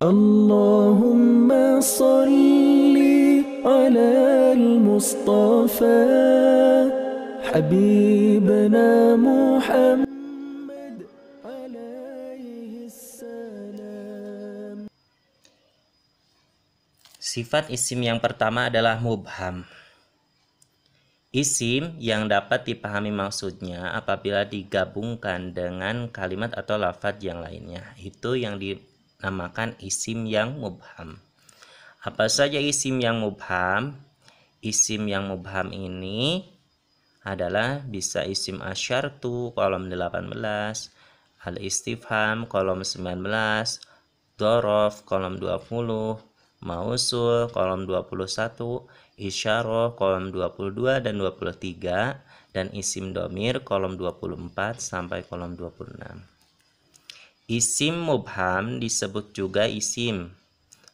اللهم صل على المصطفى حبيبنا محمد Sifat isim yang pertama adalah mubham. Isim yang dapat dipahami maksudnya apabila digabungkan dengan kalimat atau lafaz yang lainnya. Itu yang di namakan isim yang mubham. Apa saja isim yang mubham? Isim yang mubham ini adalah bisa isim asyartu kolom 18, al istifham kolom 19, dorof kolom 20, mausul kolom 21, isyarah kolom 22 dan 23 dan isim domir kolom 24 sampai kolom 26. Isim mubham disebut juga isim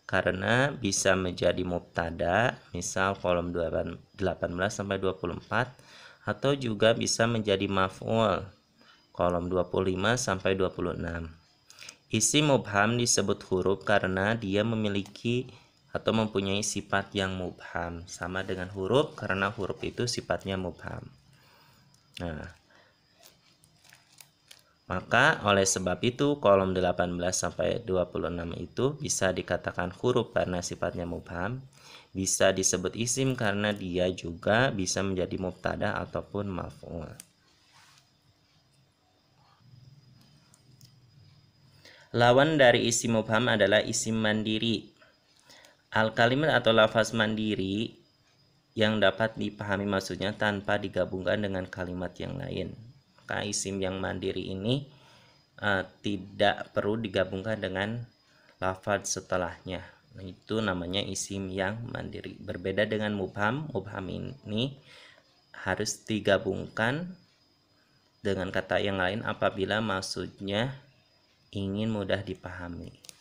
karena bisa menjadi mubtada, misal kolom 18 sampai 24 atau juga bisa menjadi maf'ul, kolom 25 sampai 26. Isim mubham disebut huruf karena dia memiliki atau mempunyai sifat yang mubham sama dengan huruf karena huruf itu sifatnya mubham. Nah, maka oleh sebab itu kolom 18 sampai 26 itu bisa dikatakan huruf karena sifatnya mubham, bisa disebut isim karena dia juga bisa menjadi mubtada ataupun maf'ul. Lawan dari isim mubham adalah isim mandiri. Al-kalimat atau lafaz mandiri yang dapat dipahami maksudnya tanpa digabungkan dengan kalimat yang lain maka isim yang mandiri ini uh, tidak perlu digabungkan dengan lafadz setelahnya. Nah, itu namanya isim yang mandiri. Berbeda dengan mubham, mubham ini harus digabungkan dengan kata yang lain apabila maksudnya ingin mudah dipahami.